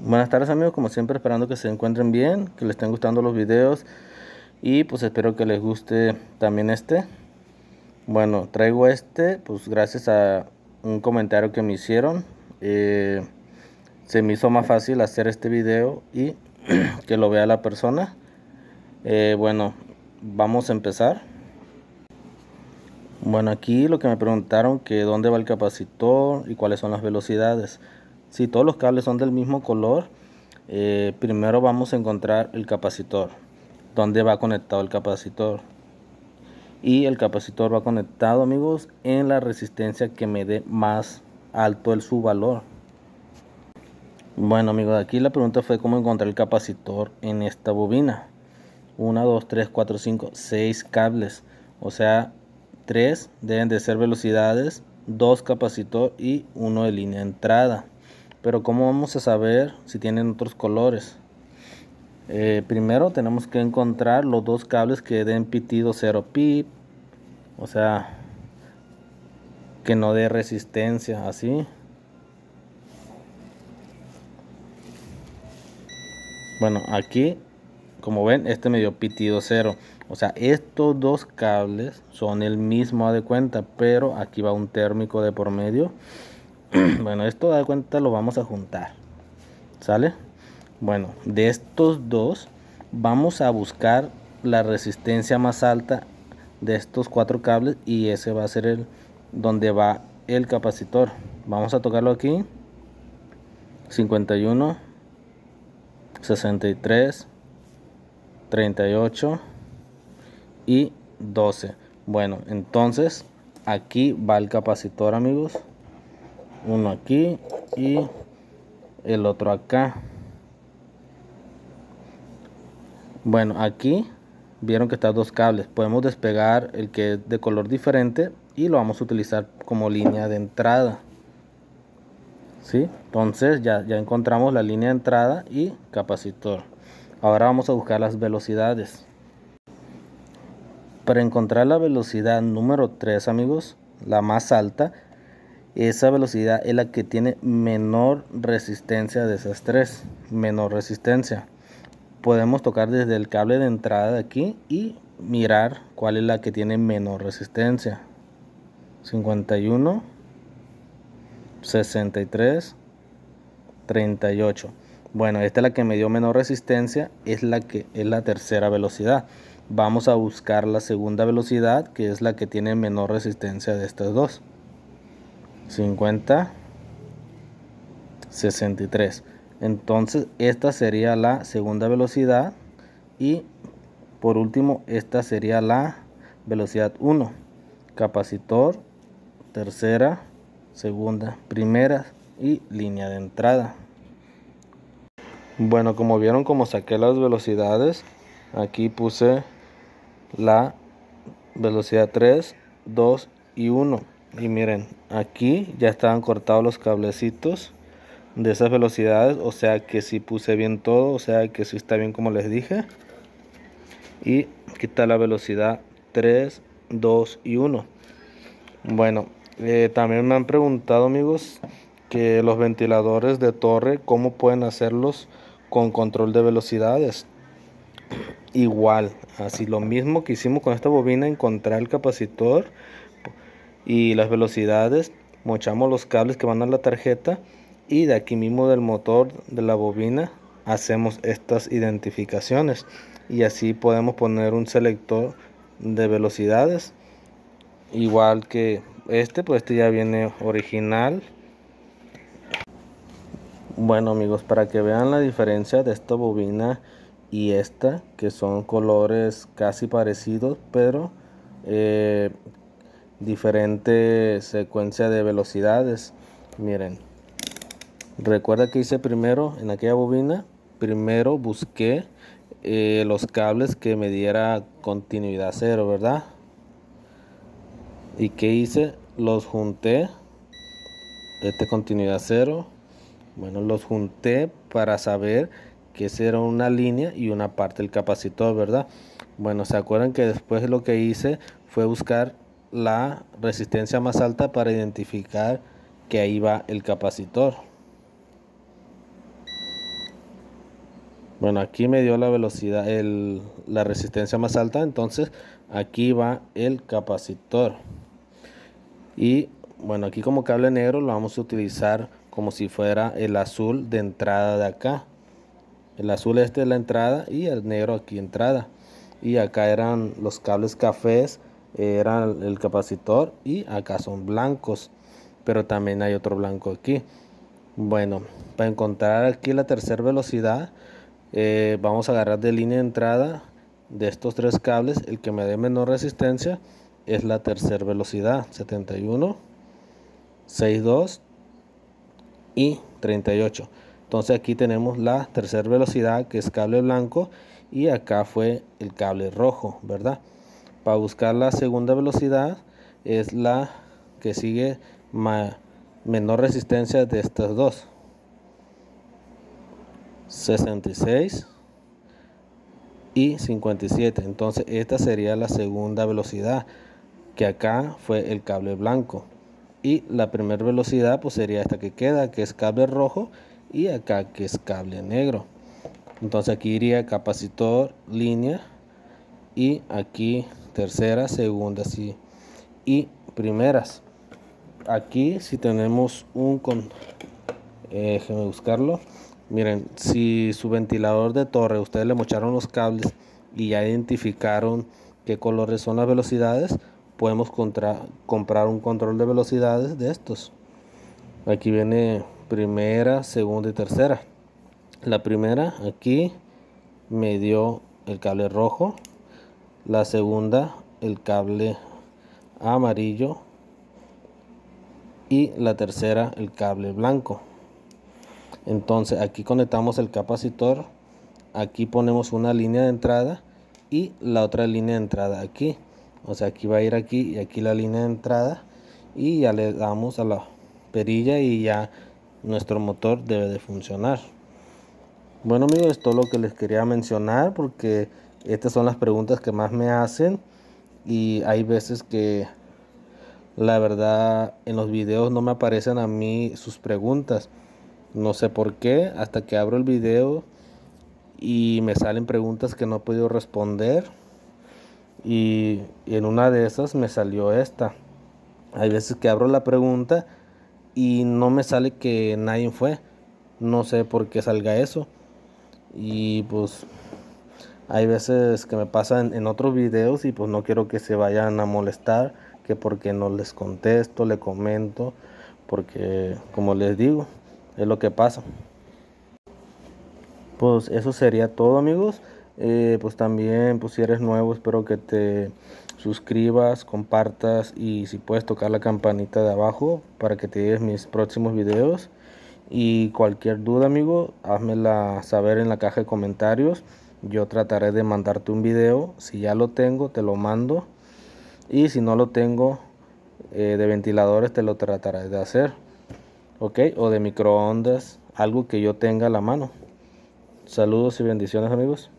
Buenas tardes amigos, como siempre esperando que se encuentren bien, que les estén gustando los videos y pues espero que les guste también este. Bueno, traigo este pues gracias a un comentario que me hicieron. Eh, se me hizo más fácil hacer este video y que lo vea la persona. Eh, bueno, vamos a empezar. Bueno, aquí lo que me preguntaron que dónde va el capacitor y cuáles son las velocidades si todos los cables son del mismo color eh, primero vamos a encontrar el capacitor donde va conectado el capacitor y el capacitor va conectado amigos en la resistencia que me dé más alto el su valor bueno amigos aquí la pregunta fue cómo encontrar el capacitor en esta bobina 1 2 3 4 5 6 cables o sea 3 deben de ser velocidades 2 capacitor y 1 de línea de entrada pero ¿cómo vamos a saber si tienen otros colores? Eh, primero tenemos que encontrar los dos cables que den pitido 0 pip. O sea, que no dé resistencia, así. Bueno, aquí, como ven, este me dio pitido 0. O sea, estos dos cables son el mismo de cuenta, pero aquí va un térmico de por medio. bueno, esto da cuenta lo vamos a juntar. ¿Sale? Bueno, de estos dos vamos a buscar la resistencia más alta de estos cuatro cables y ese va a ser el donde va el capacitor. Vamos a tocarlo aquí. 51 63 38 y 12. Bueno, entonces aquí va el capacitor, amigos uno aquí y el otro acá bueno aquí vieron que están dos cables podemos despegar el que es de color diferente y lo vamos a utilizar como línea de entrada ¿Sí? entonces ya, ya encontramos la línea de entrada y capacitor ahora vamos a buscar las velocidades para encontrar la velocidad número 3 amigos la más alta esa velocidad es la que tiene menor resistencia de esas tres, menor resistencia. Podemos tocar desde el cable de entrada de aquí y mirar cuál es la que tiene menor resistencia. 51, 63, 38. Bueno, esta es la que me dio menor resistencia, es la que es la tercera velocidad. Vamos a buscar la segunda velocidad, que es la que tiene menor resistencia de estas dos. 50, 63. Entonces, esta sería la segunda velocidad. Y por último, esta sería la velocidad 1. Capacitor, tercera, segunda, primera y línea de entrada. Bueno, como vieron, como saqué las velocidades, aquí puse la velocidad 3, 2 y 1 y miren aquí ya estaban cortados los cablecitos de esas velocidades o sea que si puse bien todo o sea que si está bien como les dije y quita la velocidad 3 2 y 1 bueno eh, también me han preguntado amigos que los ventiladores de torre cómo pueden hacerlos con control de velocidades igual así lo mismo que hicimos con esta bobina encontrar el capacitor y las velocidades, mochamos los cables que van a la tarjeta y de aquí mismo del motor de la bobina hacemos estas identificaciones y así podemos poner un selector de velocidades igual que este pues este ya viene original bueno amigos para que vean la diferencia de esta bobina y esta que son colores casi parecidos pero eh, Diferente secuencia de velocidades. Miren, recuerda que hice primero en aquella bobina, primero busqué eh, los cables que me diera continuidad cero, ¿verdad? ¿Y que hice? Los junté, este continuidad cero, bueno, los junté para saber que esa era una línea y una parte del capacitor, ¿verdad? Bueno, ¿se acuerdan que después lo que hice fue buscar la resistencia más alta para identificar que ahí va el capacitor. Bueno, aquí me dio la velocidad, la resistencia más alta, entonces aquí va el capacitor. Y bueno, aquí como cable negro lo vamos a utilizar como si fuera el azul de entrada de acá. El azul este es la entrada y el negro aquí entrada. Y acá eran los cables cafés era el capacitor y acá son blancos pero también hay otro blanco aquí bueno para encontrar aquí la tercera velocidad eh, vamos a agarrar de línea de entrada de estos tres cables el que me dé menor resistencia es la tercera velocidad 71 62 y 38 entonces aquí tenemos la tercera velocidad que es cable blanco y acá fue el cable rojo verdad para buscar la segunda velocidad es la que sigue menor resistencia de estas dos. 66 y 57. Entonces esta sería la segunda velocidad, que acá fue el cable blanco. Y la primera velocidad pues sería esta que queda, que es cable rojo, y acá que es cable negro. Entonces aquí iría capacitor, línea, y aquí tercera, segunda, y, y primeras. Aquí si tenemos un... Con, eh, déjenme buscarlo. Miren, si su ventilador de torre, ustedes le mocharon los cables y ya identificaron qué colores son las velocidades, podemos comprar un control de velocidades de estos. Aquí viene primera, segunda y tercera. La primera aquí me dio el cable rojo, la segunda el cable amarillo y la tercera el cable blanco entonces aquí conectamos el capacitor aquí ponemos una línea de entrada y la otra línea de entrada aquí o sea aquí va a ir aquí y aquí la línea de entrada y ya le damos a la perilla y ya nuestro motor debe de funcionar bueno amigos esto es lo que les quería mencionar porque estas son las preguntas que más me hacen y hay veces que la verdad en los videos no me aparecen a mí sus preguntas. No sé por qué, hasta que abro el video y me salen preguntas que no he podido responder. Y en una de esas me salió esta. Hay veces que abro la pregunta y no me sale que nadie fue. No sé por qué salga eso. Y pues hay veces que me pasan en otros videos y pues no quiero que se vayan a molestar, que porque no les contesto, le comento, porque como les digo, es lo que pasa. Pues eso sería todo amigos. Eh, pues también, pues si eres nuevo, espero que te suscribas, compartas y si puedes tocar la campanita de abajo para que te llegues mis próximos videos. Y cualquier duda, amigo, házmela saber en la caja de comentarios yo trataré de mandarte un video. Si ya lo tengo, te lo mando. Y si no lo tengo eh, de ventiladores, te lo trataré de hacer. ¿Ok? O de microondas, algo que yo tenga a la mano. Saludos y bendiciones amigos.